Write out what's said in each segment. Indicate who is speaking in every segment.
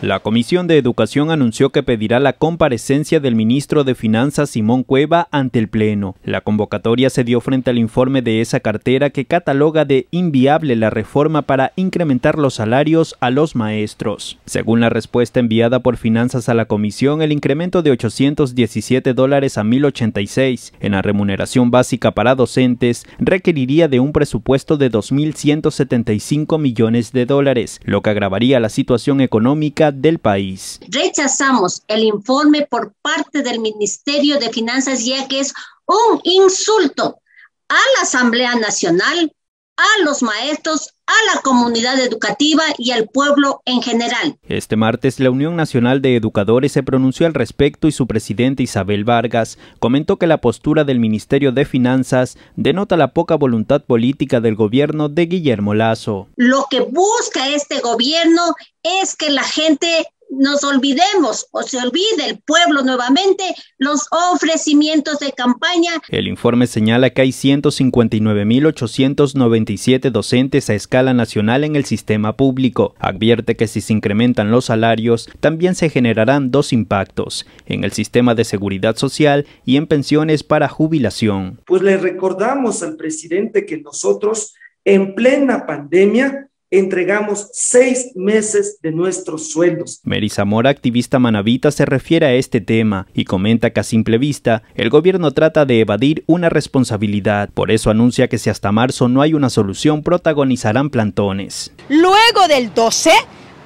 Speaker 1: La Comisión de Educación anunció que pedirá la comparecencia del ministro de Finanzas Simón Cueva ante el Pleno. La convocatoria se dio frente al informe de esa cartera que cataloga de inviable la reforma para incrementar los salarios a los maestros. Según la respuesta enviada por Finanzas a la Comisión, el incremento de 817 dólares a 1086 en la remuneración básica para docentes requeriría de un presupuesto de 2.175 millones de dólares, lo que agravaría la situación económica del país.
Speaker 2: Rechazamos el informe por parte del Ministerio de Finanzas ya que es un insulto a la Asamblea Nacional a los maestros, a la comunidad educativa y al pueblo en general.
Speaker 1: Este martes la Unión Nacional de Educadores se pronunció al respecto y su presidente Isabel Vargas comentó que la postura del Ministerio de Finanzas denota la poca voluntad política del gobierno de Guillermo Lazo.
Speaker 2: Lo que busca este gobierno es que la gente nos olvidemos o se olvide el pueblo nuevamente los ofrecimientos de campaña.
Speaker 1: El informe señala que hay 159.897 docentes a escala nacional en el sistema público. Advierte que si se incrementan los salarios, también se generarán dos impactos, en el sistema de seguridad social y en pensiones para jubilación. Pues le recordamos al presidente que nosotros en plena pandemia entregamos seis meses de nuestros sueldos. Mary Zamora, activista manavita, se refiere a este tema y comenta que a simple vista el gobierno trata de evadir una responsabilidad. Por eso anuncia que si hasta marzo no hay una solución, protagonizarán plantones.
Speaker 3: Luego del 12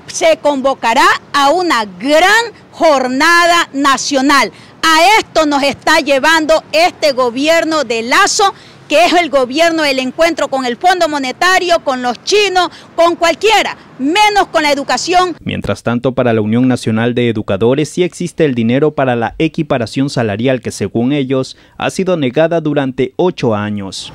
Speaker 3: se convocará a una gran jornada nacional. A esto nos está llevando este gobierno de Lazo que es el gobierno el encuentro con el Fondo Monetario, con los chinos, con cualquiera, menos con la educación.
Speaker 1: Mientras tanto, para la Unión Nacional de Educadores sí existe el dinero para la equiparación salarial que según ellos ha sido negada durante ocho años.